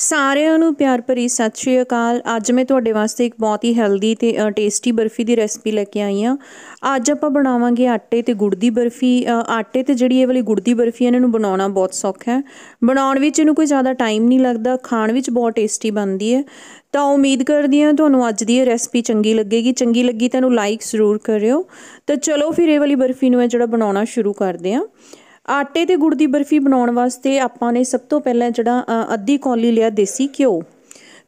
ਸਾਰਿਆਂ ਨੂੰ ਪਿਆਰ ਭਰੀ ਸਤਿ ਸ਼੍ਰੀ ਅਕਾਲ ਅੱਜ ਮੈਂ ਤੁਹਾਡੇ ਵਾਸਤੇ ਇੱਕ ਬਹੁਤ ਹੀ ਹੈਲਦੀ ਤੇ ਟੇਸਟੀ ਬਰਫੀ ਦੀ ਰੈਸਪੀ ਲੈ ਕੇ ਆਈ ਆ ਅੱਜ ਆਪਾਂ ਬਣਾਵਾਂਗੇ ਆਟੇ ਤੇ ਗੁੜ ਦੀ ਬਰਫੀ ਆਟੇ ਤੇ ਜਿਹੜੀ ਇਹ ਵਾਲੀ ਗੁੜ ਦੀ ਬਰਫੀ ਇਹਨਾਂ ਨੂੰ ਬਣਾਉਣਾ ਬਹੁਤ ਸੌਖਾ ਹੈ ਬਣਾਉਣ ਵਿੱਚ ਇਹਨੂੰ ਕੋਈ ਜ਼ਿਆਦਾ ਟਾਈਮ ਨਹੀਂ ਲੱਗਦਾ ਖਾਣ ਵਿੱਚ ਬਹੁਤ ਟੇਸਟੀ ਬਣਦੀ ਹੈ ਤਾਂ ਉਮੀਦ ਕਰਦੀ ਹਾਂ ਤੁਹਾਨੂੰ ਅੱਜ ਦੀ ਇਹ ਰੈਸਪੀ ਚੰਗੀ ਲੱਗੇਗੀ ਚੰਗੀ ਲੱਗੀ ਤਾਂ ਇਹਨੂੰ ਲਾਈਕ ਜ਼ਰੂਰ ਕਰਿਓ ਤਾਂ ਚਲੋ ਫਿਰ ਇਹ ਵਾਲੀ ਬਰਫੀ ਨੂੰ ਇਹ ਜਿਹੜਾ ਬਣਾਉਣਾ ਸ਼ੁਰੂ ਕਰਦੇ ਹਾਂ ਆਟੇ ਤੇ ਗੁੜ ਦੀ ਬਰਫੀ ਬਣਾਉਣ ਵਾਸਤੇ ਆਪਾਂ ਨੇ ਸਭ ਤੋਂ ਪਹਿਲਾਂ ਜਿਹੜਾ ਅੱਧੀ ਕੌਲੀ ਲਿਆ ਦੇਸੀ ਘਿਓ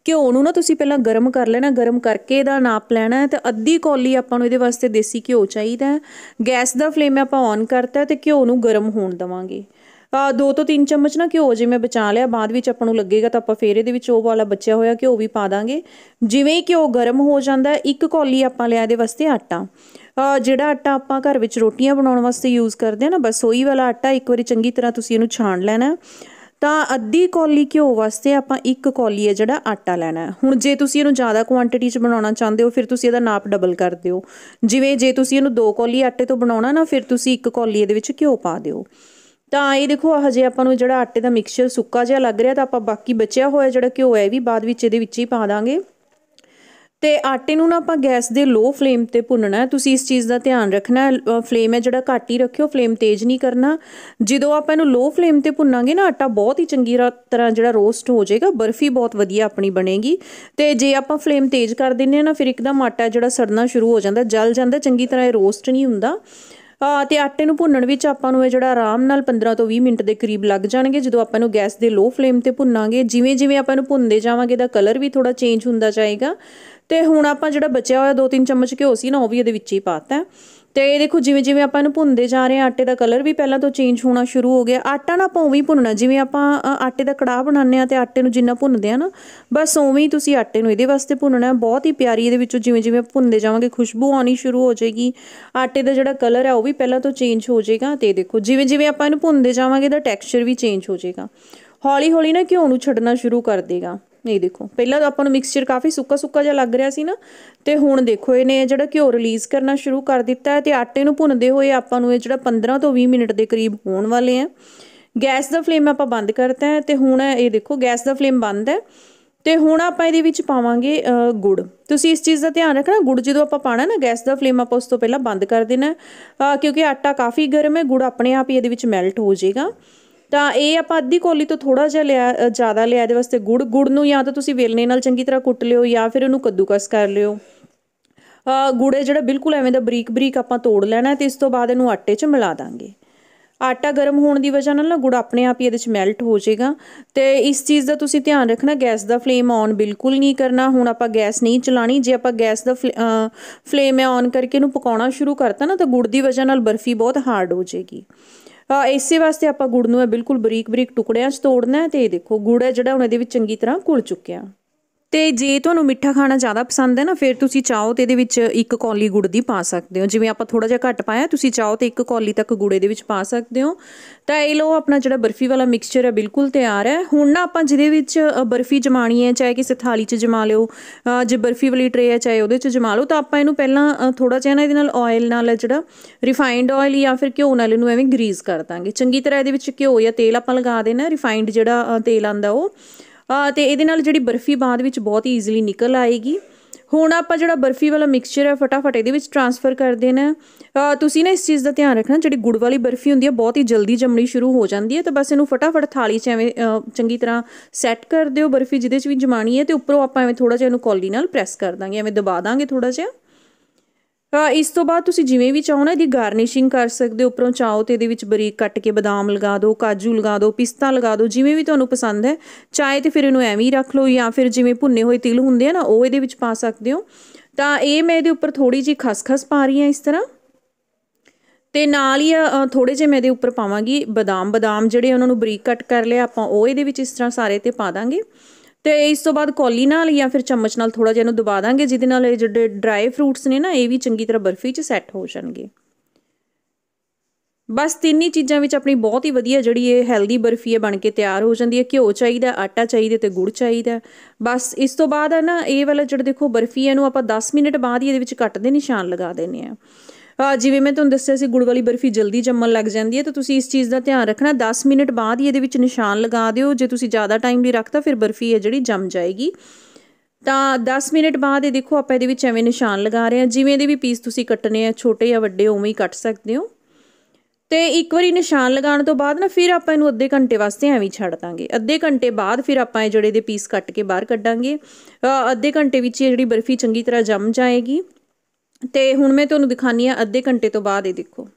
ਘਿਓ ਨੂੰ ਨਾ ਤੁਸੀਂ ਪਹਿਲਾਂ ਗਰਮ ਕਰ ਲੈਣਾ ਗਰਮ ਕਰਕੇ ਇਹਦਾ ਨਾਪ ਲੈਣਾ ਤੇ ਅੱਧੀ ਕੌਲੀ ਆਪਾਂ ਨੂੰ ਇਹਦੇ ਵਾਸਤੇ ਦੇਸੀ ਘਿਓ ਚਾਹੀਦਾ ਗੈਸ ਦਾ ਫਲੇਮ ਆਪਾਂ ਔਨ ਕਰਤਾ ਤੇ ਘਿਓ ਨੂੰ ਗਰਮ ਹੋਣ ਦਵਾਂਗੇ ਦੋ ਤੋਂ ਤਿੰਨ ਚਮਚ ਨਾ ਘਿਓ ਜਿਵੇਂ ਬਚਾ ਲਿਆ ਬਾਅਦ ਵਿੱਚ ਆਪਾਂ ਨੂੰ ਲੱਗੇਗਾ ਤਾਂ ਆਪਾਂ ਫੇਰ ਇਹਦੇ ਵਿੱਚ ਉਹ ਵਾਲਾ ਬਚਿਆ ਹੋਇਆ ਘਿਓ ਵੀ ਪਾ ਦਾਂਗੇ ਜਿਵੇਂ ਹੀ ਘਿਓ ਗਰਮ ਹੋ ਜਾਂਦਾ ਇੱਕ ਕੌਲੀ ਆਪਾਂ ਲਿਆ ਇਹਦੇ ਵਾਸਤੇ ਆਟਾ ਜਿਹੜਾ ਆਟਾ ਆਪਾਂ ਘਰ ਵਿੱਚ ਰੋਟੀਆਂ ਬਣਾਉਣ ਵਾਸਤੇ ਯੂਜ਼ ਕਰਦੇ ਆ ਨਾ ਬਸ ਉਹੀ ਵਾਲਾ ਆਟਾ ਇੱਕ ਵਾਰੀ ਚੰਗੀ ਤਰ੍ਹਾਂ ਤੁਸੀਂ ਇਹਨੂੰ ਛਾਣ ਲੈਣਾ ਤਾਂ ਅੱਧੀ ਕੌਲੀ ਘਿਓ ਵਾਸਤੇ ਆਪਾਂ ਇੱਕ ਕੌਲੀ ਹੈ ਜਿਹੜਾ ਆਟਾ ਲੈਣਾ ਹੈ ਹੁਣ ਜੇ ਤੁਸੀਂ ਇਹਨੂੰ ਜ਼ਿਆਦਾ ਕੁਆਂਟੀਟੀ 'ਚ ਬਣਾਉਣਾ ਚਾਹੁੰਦੇ ਹੋ ਫਿਰ ਤੁਸੀਂ ਇਹਦਾ ਨਾਪ ਡਬਲ ਕਰ ਦਿਓ ਜਿਵੇਂ ਜੇ ਤੁਸੀਂ ਇਹਨੂੰ ਦੋ ਕੌਲੀ ਆਟੇ ਤੋਂ ਬਣਾਉਣਾ ਨਾ ਫਿਰ ਤੁਸੀਂ ਇੱਕ ਕੌਲੀ ਇਹਦੇ ਵਿੱਚ ਘਿਓ ਪਾ ਦਿਓ ਤਾਂ ਇਹ ਦੇਖੋ ਹਜੇ ਆਪਾਂ ਨੂੰ ਜਿਹੜਾ ਆਟੇ ਦਾ ਮਿਕਸਚਰ ਸੁੱਕਾ ਜਿਹਾ ਲੱਗ ਰਿਹਾ ਤਾਂ ਆਪਾਂ ਬਾਕੀ ਬਚਿਆ ਹੋਇਆ ਜਿਹੜਾ ਘਿਓ ਹੈ ਵੀ ਬਾਅਦ ਵਿੱਚ ਇਹਦੇ ਵਿੱਚ ਹੀ ਪਾ ਦਾਂਗੇ ਤੇ ਆਟੇ ਨੂੰ ਨਾ ਆਪਾਂ ਗੈਸ ਦੇ ਲੋ ਫਲੇਮ ਤੇ ਭੁੰਨਣਾ ਤੁਸੀਂ ਇਸ ਚੀਜ਼ ਦਾ ਧਿਆਨ ਰੱਖਣਾ ਫਲੇਮ ਹੈ ਜਿਹੜਾ ਘੱਟ ਹੀ ਰੱਖਿਓ ਫਲੇਮ ਤੇਜ਼ ਨਹੀਂ ਕਰਨਾ ਜਦੋਂ ਆਪਾਂ ਇਹਨੂੰ ਲੋ ਫਲੇਮ ਤੇ ਭੁੰਨਾਂਗੇ ਨਾ ਆਟਾ ਬਹੁਤ ਹੀ ਚੰਗੀ ਤਰ੍ਹਾਂ ਜਿਹੜਾ ਰੋਸਟ ਹੋ ਜਾਏਗਾ ਬਰਫੀ ਬਹੁਤ ਵਧੀਆ ਆਪਣੀ ਬਣੇਗੀ ਤੇ ਜੇ ਆਪਾਂ ਫਲੇਮ ਤੇਜ਼ ਕਰ ਦਿੰਨੇ ਆ ਨਾ ਫਿਰ ਇੱਕਦਮ ਆਟਾ ਜਿਹੜਾ ਸੜਨਾ ਸ਼ੁਰੂ ਹੋ ਜਾਂਦਾ ਜਲ ਜਾਂਦਾ ਚੰਗੀ ਤਰ੍ਹਾਂ ਇਹ ਰੋਸਟ ਨਹੀਂ ਹੁੰਦਾ ਤੇ ਆਟੇ ਨੂੰ ਭੁੰਨਣ ਵਿੱਚ ਆਪਾਂ ਨੂੰ ਇਹ ਜਿਹੜਾ ਆਰਾਮ ਨਾਲ 15 ਤੋਂ 20 ਮਿੰਟ ਦੇ ਕਰੀਬ ਲੱਗ ਜਾਣਗੇ ਜਦੋਂ ਆਪਾਂ ਨੂੰ ਗੈਸ ਦੇ ਲੋ ਫਲੇਮ ਤੇ ਭੁੰਨਾਂਗੇ ਜਿਵੇਂ ਜਿਵੇਂ ਆਪਾਂ ਨੂੰ ਭੁੰਨਦੇ ਜਾਵਾਂਗੇ ਦਾ ਕਲਰ ਵੀ ਥੋੜਾ ਚੇਂਜ ਹੁੰਦਾ ਜਾਏਗਾ ਤੇ ਹੁਣ ਆਪਾਂ ਜਿਹੜਾ ਬਚਿਆ ਹੋਇਆ 2-3 ਚਮਚ ਘਿਓ ਸੀ ਨਾ ਉਹ ਵੀ ਇਹਦੇ ਵਿੱਚ ਹੀ ਪਾਤਾ ਤੇ ਇਹ ਦੇਖੋ ਜਿਵੇਂ ਜਿਵੇਂ ਆਪਾਂ ਇਹਨੂੰ ਭੁੰਨਦੇ ਜਾ ਰਹੇ ਆ ਆਟੇ ਦਾ ਕਲਰ ਵੀ ਪਹਿਲਾਂ ਤੋਂ ਚੇਂਜ ਹੋਣਾ ਸ਼ੁਰੂ ਹੋ ਗਿਆ ਆਟਾ ਨਾ ਆਪਾਂ ਉਵੇਂ ਭੁੰਨਣਾ ਜਿਵੇਂ ਆਪਾਂ ਆਟੇ ਦਾ ਕੜਾਹ ਬਣਾਉਂਦੇ ਆ ਤੇ ਆਟੇ ਨੂੰ ਜਿੰਨਾ ਭੁੰਨਦੇ ਆ ਨਾ ਬਸ ਉਵੇਂ ਹੀ ਤੁਸੀਂ ਆਟੇ ਨੂੰ ਇਹਦੇ ਵਾਸਤੇ ਭੁੰਨਣਾ ਬਹੁਤ ਹੀ ਪਿਆਰੀ ਇਹਦੇ ਵਿੱਚੋਂ ਜਿਵੇਂ ਜਿਵੇਂ ਭੁੰਨਦੇ ਜਾਵਾਂਗੇ ਖੁਸ਼ਬੂ ਆਉਣੀ ਸ਼ੁਰੂ ਹੋ ਜਾਏਗੀ ਆਟੇ ਦਾ ਜਿਹੜਾ ਕਲਰ ਆ ਉਹ ਵੀ ਪਹਿਲਾਂ ਤੋਂ ਚੇਂਜ ਹੋ ਜਾਏਗਾ ਤੇ ਦੇਖੋ ਜਿਵੇਂ ਜਿਵੇਂ ਆਪਾਂ ਇਹਨੂੰ ਭੁੰਨਦੇ ਜਾਵਾਂਗੇ ਦਾ ਟੈਕਸਚਰ ਵੀ ਚੇਂਜ ਹੋ ਜਾਏਗਾ ਹੌਲੀ ਹੌਲੀ ਨਾ ਘਿਓ ਨੂੰ ਛੱਡਣਾ ਸ਼ੁਰੂ ਕਰ ਦੇਗਾ ਨਹੀਂ ਦੇਖੋ ਪਹਿਲਾਂ ਆਪਾਂ ਨੂੰ ਮਿਕਸਚਰ ਕਾਫੀ ਸੁੱਕਾ ਸੁੱਕਾ ਜਿਹਾ ਲੱਗ ਰਿਹਾ ਸੀ ਨਾ ਤੇ ਹੁਣ ਦੇਖੋ ਇਹਨੇ ਜਿਹੜਾ ਘਿਓ ਰਿਲੀਜ਼ ਕਰਨਾ ਸ਼ੁਰੂ ਕਰ ਦਿੱਤਾ ਹੈ ਤੇ ਆਟੇ ਨੂੰ ਭੁੰਨਦੇ ਹੋਏ ਆਪਾਂ ਨੂੰ ਇਹ ਜਿਹੜਾ 15 ਤੋਂ 20 ਮਿੰਟ ਦੇ ਕਰੀਬ ਹੋਣ ਵਾਲੇ ਆ ਗੈਸ ਦਾ ਫਲੇਮ ਆਪਾਂ ਬੰਦ ਕਰਤਾ ਹੈ ਤੇ ਹੁਣ ਇਹ ਦੇਖੋ ਗੈਸ ਦਾ ਫਲੇਮ ਬੰਦ ਹੈ ਤੇ ਹੁਣ ਆਪਾਂ ਇਹਦੇ ਵਿੱਚ ਪਾਵਾਂਗੇ ਗੁੜ ਤੁਸੀਂ ਇਸ ਚੀਜ਼ ਦਾ ਧਿਆਨ ਰੱਖਣਾ ਗੁੜ ਜਦੋਂ ਆਪਾਂ ਪਾਣਾ ਨਾ ਗੈਸ ਦਾ ਫਲੇਮ ਆਪਾਂ ਉਸ ਤੋਂ ਪਹਿਲਾਂ ਬੰਦ ਕਰ ਦੇਣਾ ਕਿਉਂਕਿ ਆਟਾ ਕਾਫੀ ਗਰਮ ਹੈ ਗੁੜ ਆਪਣੇ ਆਪ ਹੀ ਇਹਦੇ ਵਿੱਚ ਮੈਲਟ ਹੋ ਜਾਏਗਾ ਤਾਂ ਇਹ ਆਪਾਂ ਅੱਧੀ ਕੋਲੀ ਤੋਂ ਥੋੜਾ ਜਿਹਾ ਲਿਆ ਜ਼ਿਆਦਾ ਲਿਆ ਇਹਦੇ ਵਾਸਤੇ ਗੁੜ ਗੁੜ ਨੂੰ ਜਾਂ ਤਾਂ ਤੁਸੀਂ ਵੇਲਨੇ ਨਾਲ ਚੰਗੀ ਤਰ੍ਹਾਂ ਕੁੱਟ ਲਿਓ ਜਾਂ ਫਿਰ ਉਹਨੂੰ ਕੱਦੂਕਸ ਕਰ ਲਿਓ ਗੁੜੇ ਜਿਹੜਾ ਬਿਲਕੁਲ ਐਵੇਂ ਦਾ ਬਰੀਕ ਬਰੀਕ ਆਪਾਂ ਤੋੜ ਲੈਣਾ ਤੇ ਇਸ ਤੋਂ ਬਾਅਦ ਇਹਨੂੰ ਆਟੇ 'ਚ ਮਿਲਾ ਦਾਂਗੇ ਆਟਾ ਗਰਮ ਹੋਣ ਦੀ ਵਜ੍ਹਾ ਨਾਲ ਨਾ ਗੁੜ ਆਪਣੇ ਆਪ ਹੀ ਇਹਦੇ 'ਚ ਮੈਲਟ ਹੋ ਜਾਏਗਾ ਤੇ ਇਸ ਚੀਜ਼ ਦਾ ਤੁਸੀਂ ਧਿਆਨ ਰੱਖਣਾ ਗੈਸ ਦਾ ਫਲੇਮ ਆਨ ਬਿਲਕੁਲ ਨਹੀਂ ਕਰਨਾ ਹੁਣ ਆਪਾਂ ਗੈਸ ਨਹੀਂ ਚਲਾਣੀ ਜੇ ਆਪਾਂ ਗੈਸ ਦਾ ਫਲੇਮ ਹੈ ਆਨ ਕਰਕੇ ਇਹਨੂੰ ਪਕਾਉਣਾ ਸ਼ੁਰੂ ਕਰਤਾ ਨਾ ਤਾਂ ਗੁੜ ਦੀ ਵਜ੍ਹਾ ਨਾਲ ਬਰਫੀ ਬਹੁਤ ਹਾਰਡ ਹੋ ਜਾਏਗੀ ਇਸੇ ਵਾਸਤੇ ਆਪਾਂ ਗੁੜ ਨੂੰ ਬਿਲਕੁਲ ਬਰੀਕ ਬਰੀਕ ਟੁਕੜਿਆਂ 'ਚ ਤੋੜਨਾ ਤੇ ਇਹ ਦੇਖੋ ਗੁੜ ਹੈ ਜਿਹੜਾ ਹੁਣ ਇਹਦੇ ਵਿੱਚ ਚੰਗੀ ਤਰ੍ਹਾਂ ਘੁਲ ਚੁੱਕਿਆ ਤੇ ਜੇ ਤੁਹਾਨੂੰ ਮਿੱਠਾ ਖਾਣਾ ਜ਼ਿਆਦਾ ਪਸੰਦ ਹੈ ਨਾ ਫਿਰ ਤੁਸੀਂ ਚਾਹੋ ਤੇ ਇਹਦੇ ਵਿੱਚ ਇੱਕ ਕੌਲੀ ਗੁੜ ਦੀ ਪਾ ਸਕਦੇ ਹੋ ਜਿਵੇਂ ਆਪਾਂ ਥੋੜਾ ਜਿਹਾ ਘੱਟ ਪਾਇਆ ਤੁਸੀਂ ਚਾਹੋ ਤੇ ਇੱਕ ਕੌਲੀ ਤੱਕ ਗੁੜੇ ਦੇ ਵਿੱਚ ਪਾ ਸਕਦੇ ਹੋ ਤਾਂ ਇਹ ਲੋ ਆਪਣਾ ਜਿਹੜਾ ਬਰਫੀ ਵਾਲਾ ਮਿਕਸਚਰ ਹੈ ਬਿਲਕੁਲ ਤਿਆਰ ਹੈ ਹੁਣ ਨਾ ਆਪਾਂ ਜਿਹਦੇ ਵਿੱਚ ਬਰਫੀ ਜਮਾਣੀ ਹੈ ਚਾਹੇ ਕਿਸੇ ਥਾਲੀ 'ਚ ਜਮਾ ਲਿਓ ਜੇ ਬਰਫੀ ਵਾਲੀ ਟ੍ਰੇ ਹੈ ਚਾਹੇ ਉਹਦੇ 'ਚ ਜਮਾ ਲਓ ਤਾਂ ਆਪਾਂ ਇਹਨੂੰ ਪਹਿਲਾਂ ਥੋੜਾ ਜਿਹਾ ਨਾ ਇਹਦੇ ਨਾਲ ਆਇਲ ਨਾਲ ਜਿਹੜਾ ਰਿਫਾਈਨਡ ਆਇਲ ਜਾਂ ਫਿਰ ਘਿਓ ਨਾਲ ਇਹਨੂੰ ਐਵੇਂ ਗਰੀਸ ਕਰ ਦਾਂਗੇ ਚੰਗੀ ਤਰ੍ਹਾਂ ਇਹਦੇ ਵਿੱਚ ਘਿਓ ਜਾਂ ਤੇਲ ਆਪਾਂ ਲਗਾ ਦੇਣਾ ਰਿਫਾਈਨਡ ਜਿਹੜਾ ਤੇਲ ਆਂਦਾ ਉਹ ਤੇ ਇਹਦੇ ਨਾਲ ਜਿਹੜੀ ਬਰਫੀ ਬਾਅਦ ਵਿੱਚ ਬਹੁਤ ਹੀ ਈਜ਼ੀਲੀ ਨਿਕਲ ਆਏਗੀ ਹੁਣ ਆਪਾਂ ਜਿਹੜਾ ਬਰਫੀ ਵਾਲਾ ਮਿਕਸਚਰ ਹੈ ਫਟਾਫਟ ਇਹਦੇ ਵਿੱਚ ਟਰਾਂਸਫਰ ਕਰ ਦੇਣਾ ਤੁਸੀਂ ਨਾ ਇਸ ਚੀਜ਼ ਦਾ ਧਿਆਨ ਰੱਖਣਾ ਜਿਹੜੀ ਗੁੜ ਵਾਲੀ ਬਰਫੀ ਹੁੰਦੀ ਹੈ ਬਹੁਤ ਹੀ ਜਲਦੀ ਜੰਮਣੀ ਸ਼ੁਰੂ ਹੋ ਜਾਂਦੀ ਹੈ ਤਾਂ ਬਸ ਇਹਨੂੰ ਫਟਾਫਟ ਥਾਲੀ 'ਚ ਐਵੇਂ ਚੰਗੀ ਤਰ੍ਹਾਂ ਸੈੱਟ ਕਰ ਦਿਓ ਬਰਫੀ ਜਿਹਦੇ 'ਚ ਵੀ ਜਮਾਣੀ ਹੈ ਤੇ ਉੱਪਰੋਂ ਆਪਾਂ ਐਵੇਂ ਥੋੜਾ ਜਿਹਾ ਇਹਨੂੰ ਕੌਲੀ ਨਾਲ ਪ੍ਰੈਸ ਕਰ ਦਾਂਗੇ ਐਵੇਂ ਦਬਾ ਦਾਂਗੇ ਥੋੜਾ ਜਿਹਾ ਇਸ ਤੋਂ ਬਾਅਦ ਤੁਸੀਂ ਜਿਵੇਂ ਵੀ ਚਾਹੋ ਨਾ ਇਹਦੀ ਗਾਰਨਿਸ਼ਿੰਗ ਕਰ ਸਕਦੇ ਹੋ ਉੱਪਰੋਂ ਚਾਹੋ ਤੇ ਇਹਦੇ ਵਿੱਚ ਬਰੀਕ ਕੱਟ ਕੇ ਬਦਾਮ ਲਗਾ ਦਿਓ ਕਾਜੂ ਲਗਾ ਦਿਓ ਪਿਸਤਾ ਲਗਾ ਦਿਓ ਜਿਵੇਂ ਵੀ ਤੁਹਾਨੂੰ ਪਸੰਦ ਹੈ ਚਾਹੇ ਤੇ ਫਿਰ ਇਹਨੂੰ ਐਵੇਂ ਹੀ ਰੱਖ ਲਓ ਜਾਂ ਫਿਰ ਜਿਵੇਂ ਭੁੰਨੇ ਹੋਏ ਤਿਲ ਹੁੰਦੇ ਆ ਨਾ ਉਹ ਇਹਦੇ ਵਿੱਚ ਪਾ ਸਕਦੇ ਹੋ ਤਾਂ ਇਹ ਮੈਂ ਇਹਦੇ ਉੱਪਰ ਥੋੜੀ ਜੀ ਖਸਖਸ ਪਾ ਰਹੀ ਹਾਂ ਇਸ ਤਰ੍ਹਾਂ ਤੇ ਨਾਲ ਹੀ ਥੋੜੇ ਜਿਹੇ ਮੈਂ ਇਹਦੇ ਉੱਪਰ ਪਾਵਾਂਗੀ ਬਦਾਮ ਬਦਾਮ ਜਿਹੜੇ ਉਹਨਾਂ ਨੂੰ ਬਰੀਕ ਕੱਟ ਕਰ ਲਿਆ ਆਪਾਂ ਉਹ ਇਹਦੇ ਵਿੱਚ ਇਸ ਤਰ੍ਹਾਂ ਸਾਰੇ ਤੇ ਪਾ ਦਾਂਗੇ ਤੇ ਇਸ ਤੋਂ ਬਾਅਦ ਕੋਲੀ ਨਾਲ ਜਾਂ ਫਿਰ ਚਮਚ ਨਾਲ ਥੋੜਾ ਜਿਹਾ ਇਹਨੂੰ ਦਬਾ ਦਾਂਗੇ ਜਿਹਦੇ ਨਾਲ ਇਹ ਜਿਹੜੇ ਡਰਾਈ ਫਰੂਟਸ ਨੇ ਨਾ ਇਹ ਵੀ ਚੰਗੀ ਤਰ੍ਹਾਂ ਬਰਫੀ 'ਚ ਸੈੱਟ ਹੋ ਜਾਣਗੇ ਬਸ ਤਿੰਨ ਹੀ ਚੀਜ਼ਾਂ ਵਿੱਚ ਆਪਣੀ ਬਹੁਤ ਹੀ ਵਧੀਆ ਜਿਹੜੀ ਇਹ ਹੈਲਦੀ ਬਰਫੀ ਹੈ ਬਣ ਕੇ ਤਿਆਰ ਹੋ ਜਾਂਦੀ ਹੈ ਘਿਓ ਚਾਹੀਦਾ ਆਟਾ ਚਾਹੀਦਾ ਤੇ ਗੁੜ ਚਾਹੀਦਾ ਬਸ ਇਸ ਤੋਂ ਬਾਅਦ ਹੈ ਨਾ ਇਹ ਵਾਲਾ ਜਿਹੜਾ ਦੇਖੋ ਬਰਫੀ ਇਹਨੂੰ ਆਪਾਂ 10 ਮਿੰਟ ਬਾਅਦ ਹੀ ਇਹਦੇ ਵਿੱਚ ਕੱਟ ਦੇ ਨਿਸ਼ਾਨ ਲਗਾ ਦੇਣੇ ਆ ਜਿਵੇਂ ਮੈਂ ਤੁਹਾਨੂੰ ਦੱਸਿਆ ਸੀ ਗੁੜ ਵਾਲੀ ਬਰਫੀ ਜਲਦੀ ਜੰਮਣ ਲੱਗ ਜਾਂਦੀ ਹੈ ਤਾਂ ਤੁਸੀਂ ਇਸ ਚੀਜ਼ ਦਾ ਧਿਆਨ ਰੱਖਣਾ 10 ਮਿੰਟ ਬਾਅਦ ਹੀ ਇਹਦੇ ਵਿੱਚ ਨਿਸ਼ਾਨ ਲਗਾ ਦਿਓ ਜੇ ਤੁਸੀਂ ਜ਼ਿਆਦਾ ਟਾਈਮ ਲਈ ਰੱਖਤਾ ਫਿਰ ਬਰਫੀ ਹੈ ਜਿਹੜੀ ਜੰਮ ਜਾਏਗੀ ਤਾਂ 10 ਮਿੰਟ ਬਾਅਦ ਇਹ ਦੇਖੋ ਆਪਾਂ ਇਹਦੇ ਵਿੱਚ ਐਵੇਂ ਨਿਸ਼ਾਨ ਲਗਾ ਰਹੇ ਹਾਂ ਜਿਵੇਂ ਦੇ ਵੀ ਪੀਸ ਤੁਸੀਂ ਕੱਟਨੇ ਆ ਛੋਟੇ ਜਾਂ ਵੱਡੇ ਉਵੇਂ ਹੀ ਕੱਟ ਸਕਦੇ ਹੋ ਤੇ ਇੱਕ ਵਾਰੀ ਨਿਸ਼ਾਨ ਲਗਾਉਣ ਤੋਂ ਬਾਅਦ ਨਾ ਫਿਰ ਆਪਾਂ ਇਹਨੂੰ ਅੱਧੇ ਘੰਟੇ ਵਾਸਤੇ ਐਵੇਂ ਛੱਡ ਦਾਂਗੇ ਅੱਧੇ ਘੰਟੇ ਬਾਅਦ ਫਿਰ ਆਪਾਂ ਇਹ ਜਿਹੜੇ ਦੇ ਪੀਸ ਕੱਟ ਕੇ ਬਾਹਰ ਕੱਢਾਂਗੇ ਅੱਧੇ ਘੰਟੇ ਵਿੱਚ ਇਹ ਜਿਹੜੀ ਬਰਫੀ ਚੰਗੀ ਤਰ੍ਹਾਂ ਜੰਮ ਜਾਏਗੀ ਤੇ ਹੁਣ ਮੈਂ ਤੁਹਾਨੂੰ ਦਿਖਾਨੀ ਆ ਅੱਧੇ ਘੰਟੇ ਤੋਂ ਬਾਅਦ ਇਹ ਦੇਖੋ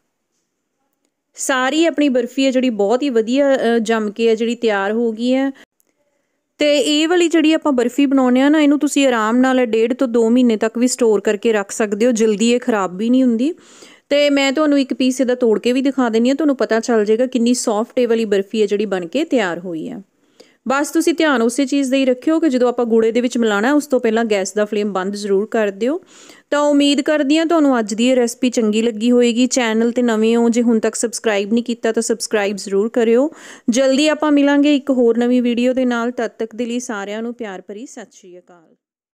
ਸਾਰੀ ਆਪਣੀ ਬਰਫੀ ਹੈ ਜਿਹੜੀ ਬਹੁਤ ਹੀ ਵਧੀਆ ਜੰਮ ਕੇ ਹੈ ਜਿਹੜੀ ਤਿਆਰ ਹੋ ਗਈ ਹੈ ਤੇ ਇਹ ਵਾਲੀ ਜਿਹੜੀ ਆਪਾਂ ਬਰਫੀ ਬਣਾਉਨੇ ਆ ਨਾ ਇਹਨੂੰ ਤੁਸੀਂ ਆਰਾਮ ਨਾਲ ਡੇਢ ਤੋਂ 2 ਮਹੀਨੇ ਤੱਕ ਵੀ ਸਟੋਰ ਕਰਕੇ ਰੱਖ ਸਕਦੇ ਹੋ ਜਲਦੀ ਇਹ ਖਰਾਬ ਵੀ ਨਹੀਂ ਹੁੰਦੀ ਤੇ ਮੈਂ ਤੁਹਾਨੂੰ ਇੱਕ ਪੀਸ ਇਹਦਾ ਤੋੜ ਕੇ ਵੀ ਦਿਖਾ ਦਿੰਨੀ ਆ ਤੁਹਾਨੂੰ ਪਤਾ ਚੱਲ ਜਾਏਗਾ ਕਿੰਨੀ ਸੌਫਟ ਇਹ ਵਾਲੀ ਬਰਫੀ ਹੈ ਜਿਹੜੀ ਬਣ ਕੇ ਤਿਆਰ ਹੋਈ ਹੈ ਬਸ ਤੁਸੀਂ ਧਿਆਨ ਉਸੇ ਚੀਜ਼ ਦੇ ਹੀ ਰੱਖਿਓ ਕਿ ਜਦੋਂ ਆਪਾਂ ਗੂੜੇ ਦੇ ਵਿੱਚ ਮਿਲਾਣਾ ਉਸ ਤੋਂ ਪਹਿਲਾਂ ਗੈਸ ਦਾ ਫਲੇਮ ਬੰਦ ਜ਼ਰੂਰ ਕਰ ਦਿਓ ਤਾਂ ਉਮੀਦ ਕਰਦੀ ਆ ਤੁਹਾਨੂੰ ਅੱਜ ਦੀ ਇਹ ਰੈਸਪੀ ਚੰਗੀ ਲੱਗੀ ਹੋਵੇਗੀ ਚੈਨਲ ਤੇ ਨਵੇਂ ਹੋ ਜੇ ਹੁਣ ਤੱਕ ਸਬਸਕ੍ਰਾਈਬ ਨਹੀਂ ਕੀਤਾ ਤਾਂ ਸਬਸਕ੍ਰਾਈਬ ਜ਼ਰੂਰ ਕਰਿਓ ਜਲਦੀ ਆਪਾਂ ਮਿਲਾਂਗੇ ਇੱਕ ਹੋਰ ਨਵੀਂ ਵੀਡੀਓ ਦੇ ਨਾਲ ਤਦ ਤੱਕ ਦੇ ਲਈ ਸਾਰਿਆਂ ਨੂੰ ਪਿਆਰ ਭਰੀ ਸਤਿ ਸ਼੍ਰੀ ਅਕਾਲ